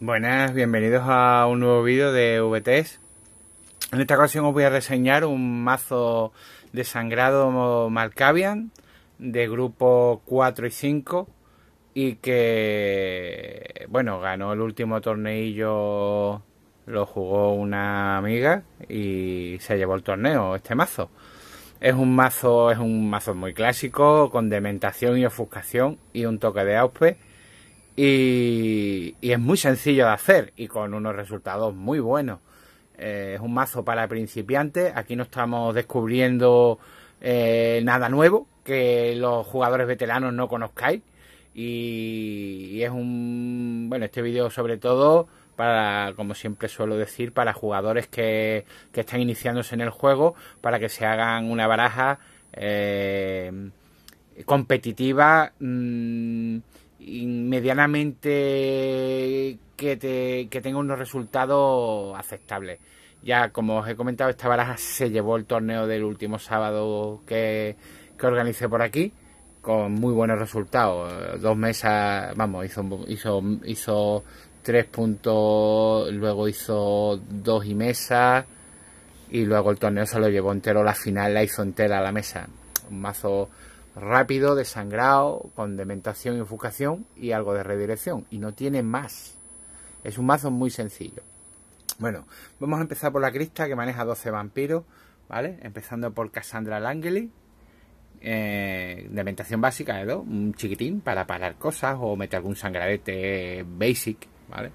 Buenas, bienvenidos a un nuevo vídeo de VTS. En esta ocasión os voy a reseñar un mazo de sangrado Malkavian de grupo 4 y 5 y que, bueno, ganó el último torneillo, lo jugó una amiga y se llevó el torneo este mazo. Es un mazo, es un mazo muy clásico, con dementación y ofuscación y un toque de auspe y, es muy sencillo de hacer y con unos resultados muy buenos. Eh, es un mazo para principiantes, aquí no estamos descubriendo eh, nada nuevo que los jugadores veteranos no conozcáis y, es un bueno este vídeo sobre todo para como siempre suelo decir para jugadores que, que están iniciándose en el juego para que se hagan una baraja eh, competitiva mm, medianamente que, te, tenga unos resultados aceptables. Ya, como os he comentado, esta baraja se llevó el torneo del último sábado que, que organicé por aquí, con muy buenos resultados. Dos mesas, vamos, hizo, hizo, tres puntos, luego hizo dos y mesa, y luego el torneo se lo llevó entero, la final la hizo entera la mesa. Un mazo rápido, desangrado, con dementación y enfocación y algo de redirección. Y no tiene más. Es un mazo muy sencillo. Bueno, vamos a empezar por la crista que maneja 12 vampiros, ¿vale? Empezando por Cassandra Langley. Eh, dementación básica de un chiquitín para parar cosas o meter algún sangradete basic, ¿vale?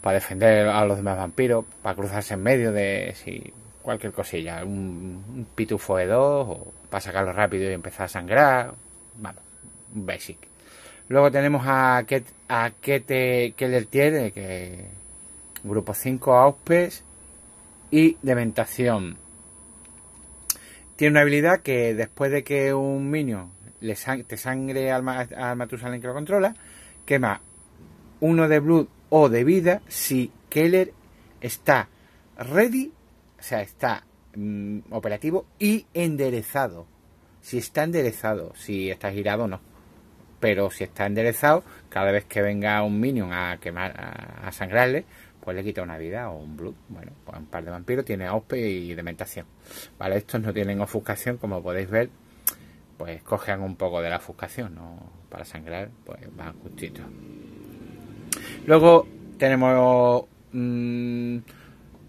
Para defender a los demás vampiros, para cruzarse en medio de cualquier cosilla, un, pitufo de 2 o para sacarlo rápido y empezar a sangrar. bueno, basic. Luego tenemos a, Ket, a que grupo 5 Auspes y Dementación. Tiene una habilidad que después de que un minion te sangre al, al que lo controla, quema uno de blood o de vida si Keller está ready, o sea, está Mm, operativo y enderezado. Si está enderezado, si está girado no. Pero si está enderezado, cada vez que venga un minion a quemar, a, sangrarle, pues le quita una vida o un blue. Bueno, pues un par de vampiros tiene auspe y dementación. Vale, estos no tienen ofuscación, como podéis ver, pues cogen un poco de la ofuscación, Para sangrar, pues van justito Luego tenemos mm,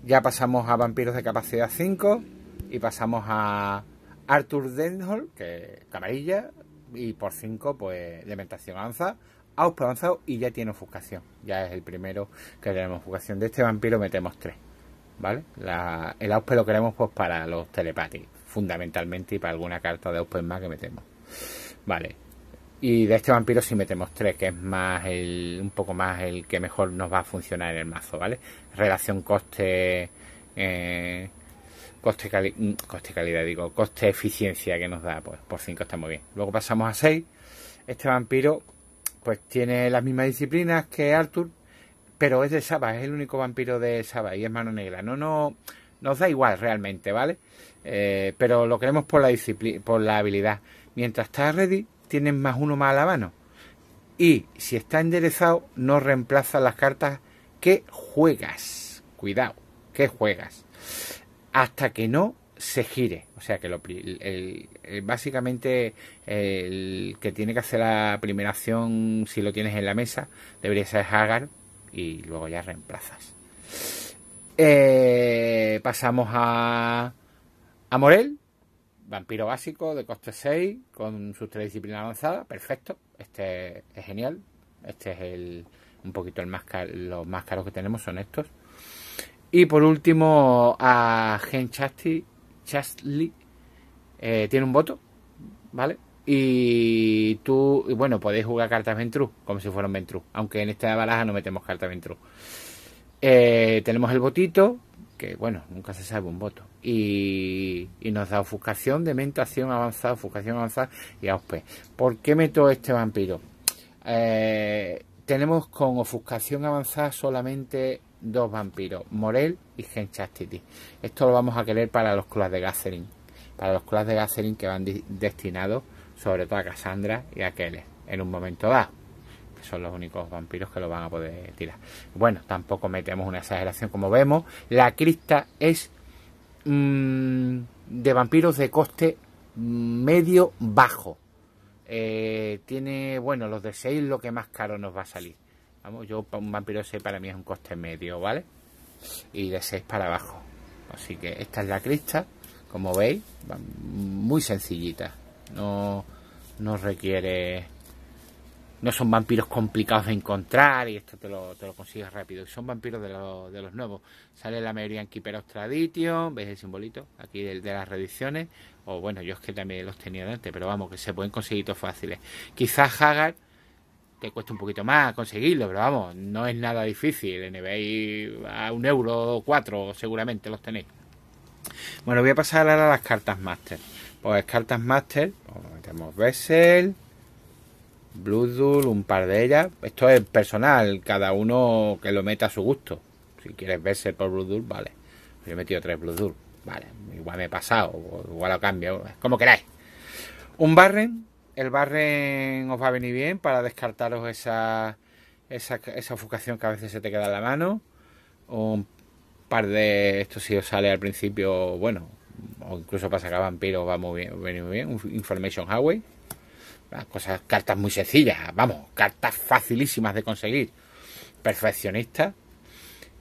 ya pasamos a Vampiros de Capacidad 5 y pasamos a Arthur Denhol que es camarilla, y por 5, pues Lamentación avanza, Auspe avanzado y ya tiene ofuscación. Ya es el primero que tenemos ofuscación. De este vampiro metemos 3. ¿Vale? el auspe lo queremos pues para los telepáticos, fundamentalmente, y para alguna carta de auspe pues, más que metemos. Vale. Y de este vampiro sí metemos 3, que es más el, un poco más el que mejor nos va a funcionar en el mazo, ¿vale? relación coste eh, coste, mm, coste calidad digo coste eficiencia que nos da pues por 5 está muy bien luego pasamos a 6 este vampiro pues tiene las mismas disciplinas que Arthur pero es de Saba es el único vampiro de Saba y es mano negra no no nos da igual realmente vale eh, pero lo queremos por la disciplina por la habilidad mientras está ready tienes más uno más a la mano y si está enderezado no reemplaza las cartas ¿Qué juegas? Cuidado, ¿qué juegas? Hasta que no se gire. O sea que lo, eh, básicamente el que tiene que hacer la primera acción, si lo tienes en la mesa, debería ser Hagar y luego ya reemplazas. Eh, pasamos a, a Morel, vampiro básico de coste 6 con sus tres disciplinas avanzadas. Perfecto, este es genial. Este es el, un poquito el más los más caros que tenemos son estos. Y por último, a Gen Chastly, eh, tiene un voto, ¿vale? Y tú, bueno, podéis jugar cartas Ventru, como si fueran Ventru, aunque en esta baraja no metemos cartas Ventru. Eh, tenemos el botito, que bueno, nunca se sabe un voto. Y, nos da ofuscación, dementación avanzada, ofuscación avanzada y auspe ¿Por qué meto este vampiro? Eh, tenemos con ofuscación avanzada solamente dos vampiros, Morel y Gen Esto lo vamos a querer para los clubs de Gathering, para los clubs de Gathering que van destinados sobre todo a Cassandra y a Kele, en un momento dado, que son los únicos vampiros que lo van a poder tirar. Bueno, tampoco metemos una exageración como vemos, la crista es mm, de vampiros de coste medio bajo eh, tiene, bueno, los de 6 lo que más caro nos va a salir. Vamos, yo un vampiro 6 para mí es un coste medio, ¿vale? Y de 6 para abajo. Así que esta es la crista, como veis, muy sencillita. No, no requiere no son vampiros complicados de encontrar y esto te lo, te lo consigues rápido. Y son vampiros de, de, los nuevos. Sale la mayoría en Keeper of Tradition, veis el simbolito aquí de, las reediciones. O bueno, yo es que también los tenía antes pero vamos, que se pueden conseguir todos fáciles. Quizás Hagar te cuesta un poquito más conseguirlo, pero vamos, no es nada difícil. En eBay a un euro o cuatro seguramente los tenéis. Bueno, voy a pasar ahora a las cartas Master. Pues cartas Master, tenemos pues, metemos Bessel Dull, un par de ellas. Esto es personal, cada uno que lo meta a su gusto. Si quieres verse por Dull vale. Yo he metido tres Bluetooth, vale. Igual me he pasado, igual lo cambio, como queráis. Un barren, el barren os va a venir bien para descartaros esa, esa, esa ofuscación que a veces se te queda en la mano. Un par de, esto si os sale al principio, bueno, o incluso pasa sacar vampiros va muy bien, muy bien. Un Information Highway Cosas, cartas muy sencillas, vamos, cartas facilísimas de conseguir. Perfeccionistas.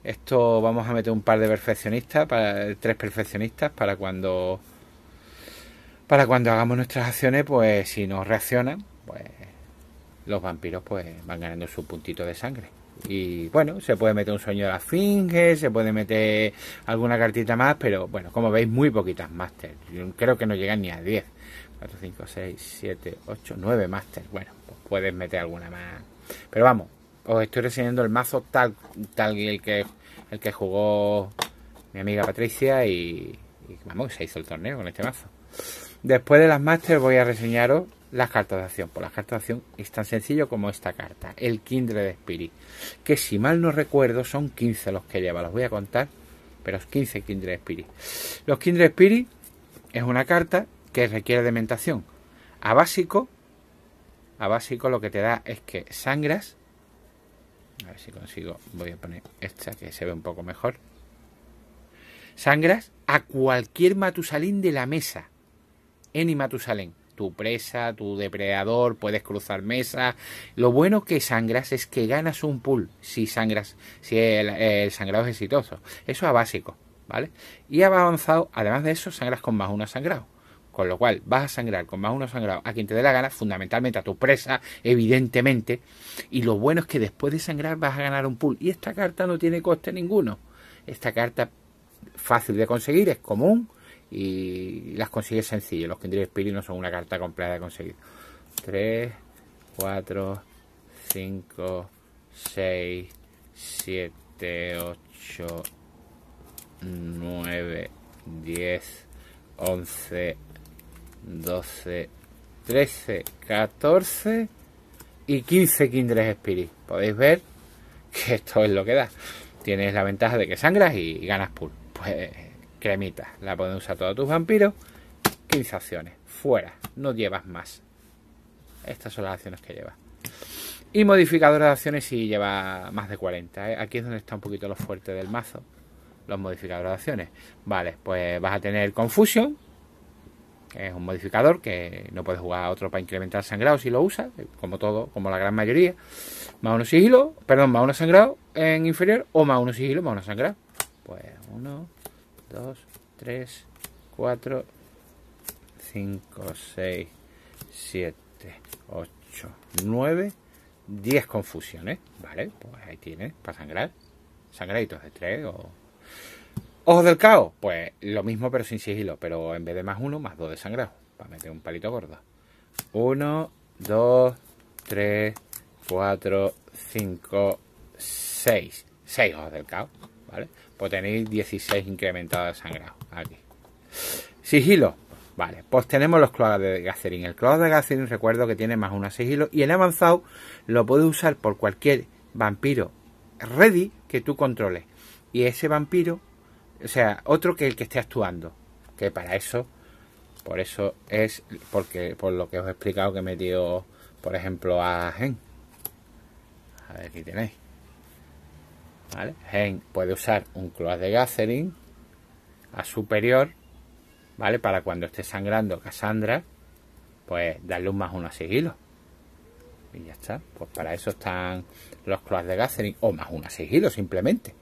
Esto vamos a meter un par de perfeccionistas, para, tres perfeccionistas, para cuando para cuando hagamos nuestras acciones, pues si nos reaccionan, pues los vampiros pues van ganando su puntito de sangre. Y bueno, se puede meter un sueño de la finge, se puede meter alguna cartita más, pero bueno, como veis, muy poquitas máster. Creo que no llegan ni a 10. 4, 5, 6, 7, 8, 9 máster. Bueno, pues puedes meter alguna más. Pero vamos, os estoy reseñando el mazo tal, tal el que el que jugó mi amiga Patricia y, vamos, se hizo el torneo con este mazo. Después de las Masters voy a reseñaros las cartas de acción. Por pues las cartas de acción es tan sencillo como esta carta, el Kindred Spirit. Que si mal no recuerdo son 15 los que lleva, los voy a contar, pero es 15 Kindred Spirit. Los Kindred Spirit es una carta que requiere dementación A básico, a básico lo que te da es que sangras. A ver si consigo, voy a poner esta que se ve un poco mejor. Sangras a cualquier matusalín de la mesa. Eni Matusalén, tu presa, tu depredador, puedes cruzar mesa. Lo bueno que sangras es que ganas un pool si sangras, si el, sangrado es exitoso. Eso a básico, ¿vale? Y avanzado, además de eso, sangras con más uno sangrado con lo cual vas a sangrar con más uno sangrado a quien te dé la gana, fundamentalmente a tu presa, evidentemente. Y lo bueno es que después de sangrar vas a ganar un pool. Y esta carta no tiene coste ninguno. Esta carta fácil de conseguir, es común y las consigues sencillo. Los Kindred Spirit no son una carta compleja de conseguir. 3, 4, 5, 6, 7, 8, 9, 10, 11, 12, 13, 14 y 15 Kindred Spirit. Podéis ver que esto es lo que da. Tienes la ventaja de que sangras y ganas pool. Pues cremita, la pueden usar todos tus vampiros. 15 acciones, fuera, no llevas más. Estas son las acciones que llevas. Y modificadores de acciones si lleva más de 40. ¿eh? Aquí es donde está un poquito lo fuerte del mazo. Los modificadores de acciones. Vale, pues vas a tener Confusion, es un modificador que no puede jugar a otro para incrementar sangrado si lo usas, como todo, como la gran mayoría. Más uno sigilo, perdón, más uno sangrado en inferior o más uno sigilo, más uno sangrado. Pues 1, 2, 3, 4, 5, 6, 7, 8, 9, 10 confusiones. Vale, pues ahí tiene, para sangrar. Sangraditos de 3 o... Ojos del caos, pues lo mismo pero sin sigilo, pero en vez de más uno, más dos de sangrado, para meter un palito gordo. Uno, dos, tres, cuatro, cinco, seis. Seis ojos del caos, ¿vale? Pues tenéis 16 incrementados de sangrado, aquí. Sigilo, Vale, pues tenemos los clavos de Gacerin. El clavo de Gacerin, recuerdo que tiene más uno a sigilo. Y el avanzado lo puedes usar por cualquier vampiro ready que tú controles. Y ese vampiro o sea, otro que el que esté actuando. Que para eso, por eso es, porque por lo que os he explicado que metió, por ejemplo, a Gen. A ver, aquí tenéis. ¿Vale? Gen puede usar un cloas de Gathering a superior, ¿vale? Para cuando esté sangrando Cassandra, pues darle un más uno a sigilo. Y ya está. Pues para eso están los cloas de Gathering o más uno a sigilo, simplemente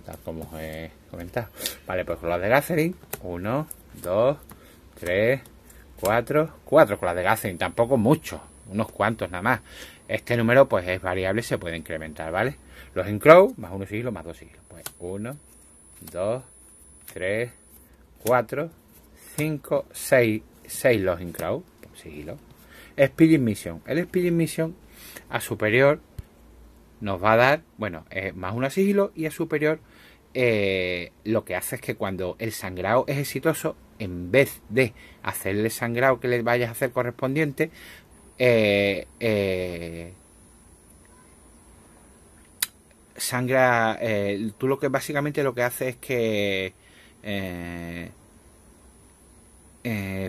tal como os he comentado. Vale, pues con la de gathering, 1, 2, 3, 4, 4 las de gathering Tampoco mucho, unos cuantos nada más. Este número pues es variable se puede incrementar, ¿vale? Los incrow más uno siglo más dos siglos. Pues 1, 2, 3, 4, 5, 6, 6 los incrow, sigilo. Speed Mission. El Speed Mission a superior nos va a dar, bueno, más un a sigilo y es superior. Eh, lo que hace es que cuando el sangrado es exitoso, en vez de hacerle sangrado que le vayas a hacer correspondiente, eh, eh, sangra. tú lo que básicamente lo que hace es que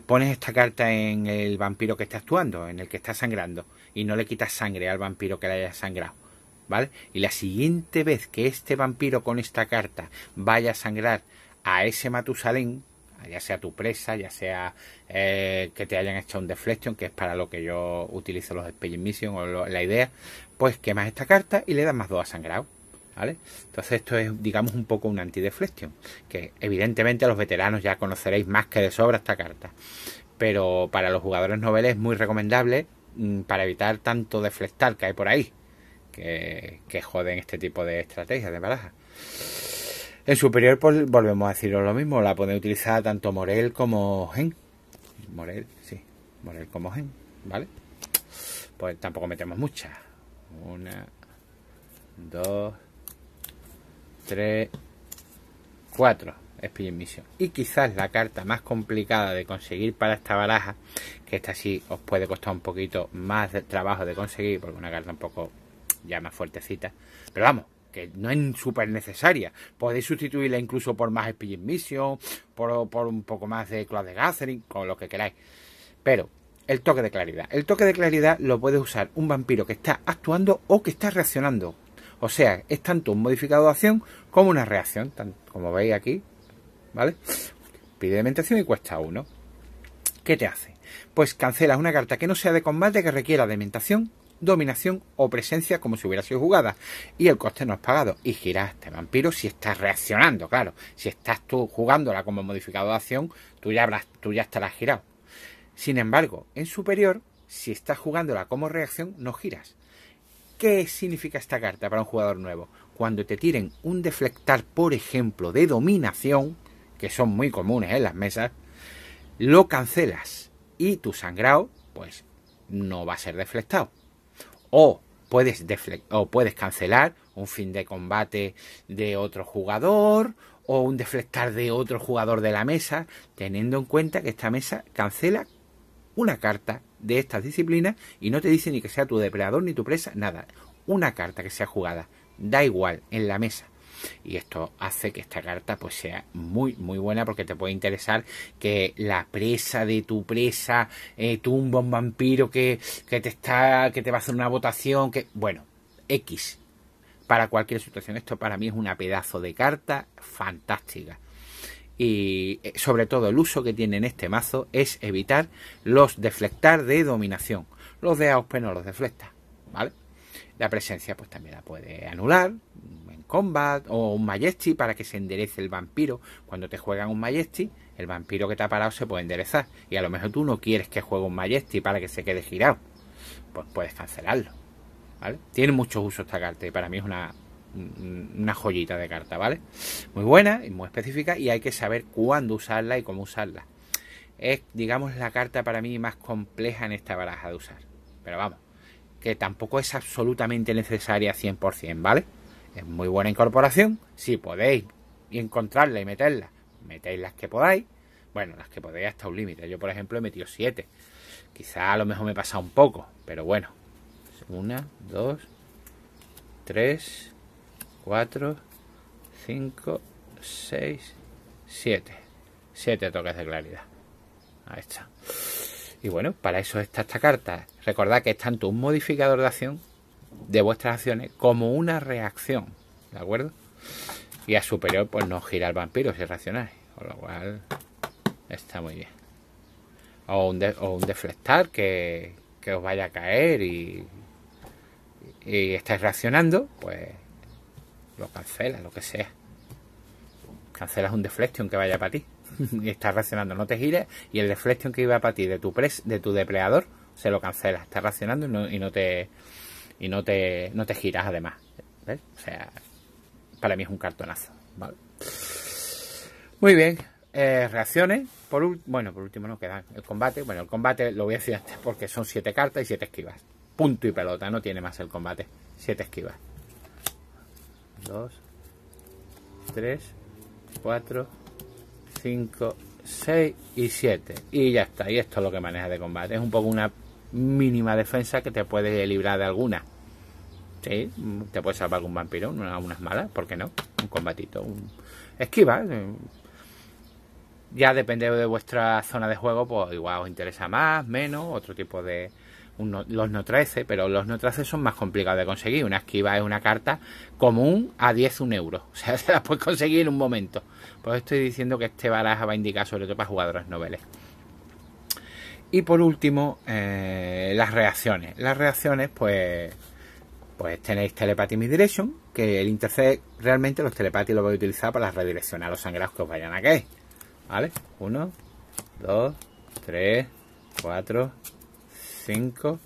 pones esta carta en el vampiro que está actuando, en el que está sangrando, y no le quitas sangre al vampiro que le haya sangrado ¿vale? Y la siguiente vez que este vampiro con esta carta vaya a sangrar a ese Matusalén, ya sea tu presa, ya sea eh, que te hayan hecho un deflection, que es para lo que yo utilizo los Spelling Mission o la idea, pues quemas esta carta y le das más dos a sangrado. ¿Vale? Entonces esto es, digamos, un poco un anti-deflection, que evidentemente a los veteranos ya conoceréis más que de sobra esta carta, pero para los jugadores noveles es muy recomendable mm, para evitar tanto deflectar que hay por ahí, que, joden este tipo de estrategias de baraja. En superior, pues, volvemos a deciros lo mismo, la pueden utilizar tanto Morel como Gen. Morel, sí, Morel como Gen, ¿vale? Pues tampoco metemos muchas. Una, dos, tres, cuatro. Spirit misión. Y quizás la carta más complicada de conseguir para esta baraja, que esta sí os puede costar un poquito más de trabajo de conseguir, porque una carta un poco ya más fuertecita. Pero vamos, que no es súper necesaria. Podéis sustituirla incluso por más Speed Mission, por, un poco más de Cloud de Gathering, con lo que queráis. Pero el toque de claridad. El toque de claridad lo puede usar un vampiro que está actuando o que está reaccionando. O sea, es tanto un modificado de acción como una reacción, como veis aquí. ¿Vale? Pide dementación y cuesta uno. ¿Qué te hace? Pues cancelas una carta que no sea de combate que requiera dementación dominación o presencia como si hubiera sido jugada y el coste no es pagado. Y giraste, vampiro si estás reaccionando, claro. Si estás tú jugándola como modificado de acción, tú ya, tú ya estarás girado. Sin embargo, en superior, si estás jugándola como reacción, no giras. ¿Qué significa esta carta para un jugador nuevo? Cuando te tiren un deflectar, por ejemplo, de dominación, que son muy comunes en las mesas, lo cancelas y tu sangrado, pues no va a ser deflectado o puedes, o puedes cancelar un fin de combate de otro jugador o un deflectar de otro jugador de la mesa, teniendo en cuenta que esta mesa cancela una carta de estas disciplinas y no te dice ni que sea tu depredador ni tu presa, nada. Una carta que sea jugada, da igual, en la mesa y esto hace que esta carta pues sea muy muy buena porque te puede interesar que la presa de tu presa eh, tumba un vampiro que, que te está que te va a hacer una votación que bueno X para cualquier situación esto para mí es una pedazo de carta fantástica y eh, sobre todo el uso que tiene en este mazo es evitar los deflectar de dominación. Los de Auspe no los deflecta, ¿vale? La presencia pues también la puede anular, Combat o un Majesty para que se enderece el vampiro. Cuando te juegan un Majesty, el vampiro que te ha parado se puede enderezar. Y a lo mejor tú no quieres que juegue un Majesty para que se quede girado. Pues puedes cancelarlo. ¿Vale? Tiene muchos usos esta carta y para mí es una, una joyita de carta, ¿vale? Muy buena y muy específica y hay que saber cuándo usarla y cómo usarla. Es, digamos, la carta para mí más compleja en esta baraja de usar. Pero vamos, que tampoco es absolutamente necesaria 100%, ¿vale? Es muy buena incorporación. Si podéis encontrarla y meterla, metéis las que podáis. Bueno, las que podéis hasta un límite. Yo, por ejemplo, he metido siete. Quizá a lo mejor me pasa un poco, pero bueno. Una, dos, tres, cuatro, cinco, seis, siete. Siete toques de claridad. Ahí está. Y bueno, para eso está esta carta. Recordad que es tanto un modificador de acción de vuestras acciones como una reacción, ¿de acuerdo? Y a superior, pues no girar vampiros reaccionar. con lo cual está muy bien. O un, deflectar que, que, os vaya a caer y, y estáis reaccionando, pues lo cancelas, lo que sea. Cancelas un deflection que vaya para ti y estás reaccionando, no te gires y el deflection que iba para ti de tu, pres, de tu depredador se lo cancelas, estás reaccionando y no te y no te, no te giras además. ¿Ves? O sea, para mí es un cartonazo. ¿vale? Muy bien, eh, reacciones. Por, bueno, por último no queda el combate. Bueno, el combate lo voy a decir antes porque son siete cartas y siete esquivas. Punto y pelota, no tiene más el combate. Siete esquivas. 2, 3, 4, 5, 6 y 7. Y ya está. Y esto es lo que maneja de combate. Es un poco una mínima defensa que te puede librar de alguna. Sí, te puede salvar un vampiro, unas malas, ¿por qué no? Un combatito, un esquiva. Eh. Ya depende de vuestra zona de juego, pues igual os interesa más, menos, otro tipo de, los no 13, pero los no 13 son más complicados de conseguir. Una esquiva es una carta común a 10 un euro. O sea, se la puedes conseguir en un momento. Pues estoy diciendo que este baraja va a indicar sobre todo para jugadores noveles. Y por último, eh, las reacciones. Las reacciones, pues, pues tenéis Telepathy direction que el intercept realmente los telepathy los voy a utilizar para redireccionar los sangrados que os vayan a caer. ¿Vale? 1, 2, 3, 4, 5,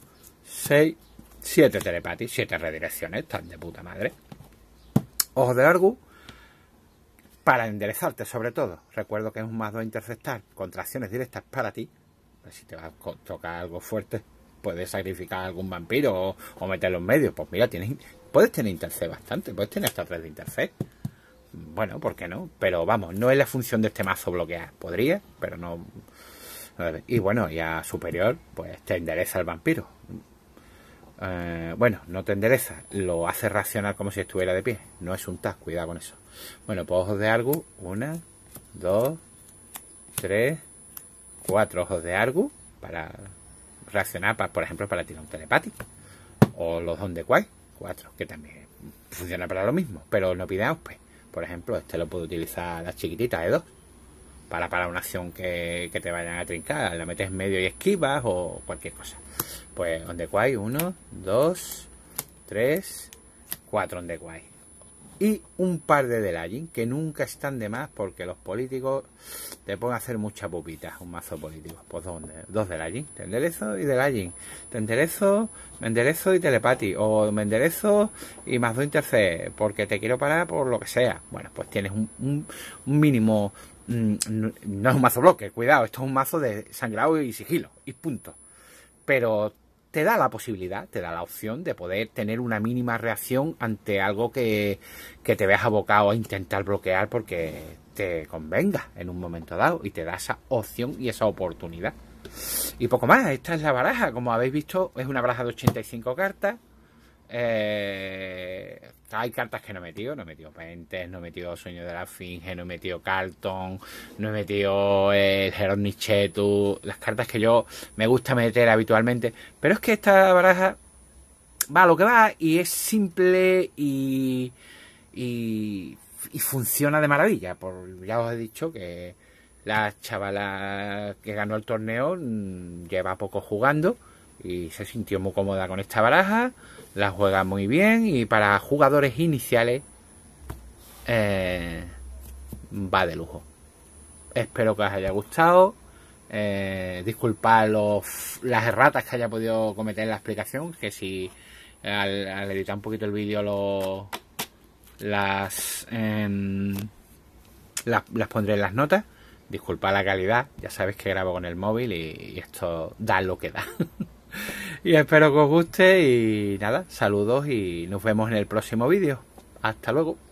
6, 7 telepathy, 7 redirecciones, están de puta madre. Ojo de largo para enderezarte sobre todo. Recuerdo que es un más 2 interceptar, contracciones directas para ti pues si te va a tocar algo fuerte, puedes sacrificar a algún vampiro o, meterlo en medio. Pues mira, tienes, puedes tener interfe bastante, puedes tener hasta tres de interfe. Bueno, ¿por qué no? Pero vamos, no es la función de este mazo bloquear. Podría, pero no. Y bueno, ya superior, pues te endereza el vampiro. Eh, bueno, no te endereza, lo hace racional como si estuviera de pie. No es un tag, cuidado con eso. Bueno, pues ojos de algo. Una, dos, tres, cuatro ojos de Argus para reaccionar, para, por ejemplo, para tirar un telepático. O los donde cuatro, que también funciona para lo mismo, pero no pide pues Por ejemplo, este lo puede utilizar las chiquitita de dos para parar una acción que, te vayan a trincar. La metes en medio y esquivas o cualquier cosa. Pues donde 1 uno, dos, tres, cuatro donde y un par de Delagin, que nunca están de más porque los políticos te pueden hacer muchas pupitas, un mazo político. Pues dos, eh, dos Delagin, te enderezo y Delagin, te enderezo, me enderezo y telepati, o me enderezo y más dos intercede, porque te quiero parar por lo que sea. Bueno, pues tienes un, un, mínimo, mm, no es un mazo bloque, cuidado, esto es un mazo de sangrado y sigilo, y punto. Pero te da la posibilidad, te da la opción de poder tener una mínima reacción ante algo que, que te veas abocado a intentar bloquear porque te convenga en un momento dado y te da esa opción y esa oportunidad. Y poco más, esta es la baraja, como habéis visto es una baraja de 85 cartas, eh, hay cartas que no he metido, no he metido Pentes, no he metido Sueño de la Finge, no he metido Carlton, no he metido eh, el las cartas que yo me gusta meter habitualmente, pero es que esta baraja va a lo que va y es simple y, y, funciona de maravilla, por ya os he dicho que la chavala que ganó el torneo mm, lleva poco jugando y se sintió muy cómoda con esta baraja, la juega muy bien y para jugadores iniciales eh, va de lujo. Espero que os haya gustado. Eh, disculpad los, las erratas que haya podido cometer en la explicación, que si eh, al, editar un poquito el vídeo em, las, las, pondré en las notas. Disculpad la calidad, ya sabéis que grabo con el móvil y esto da lo que da. y espero que os guste y nada, saludos y nos vemos en el próximo vídeo. Hasta luego.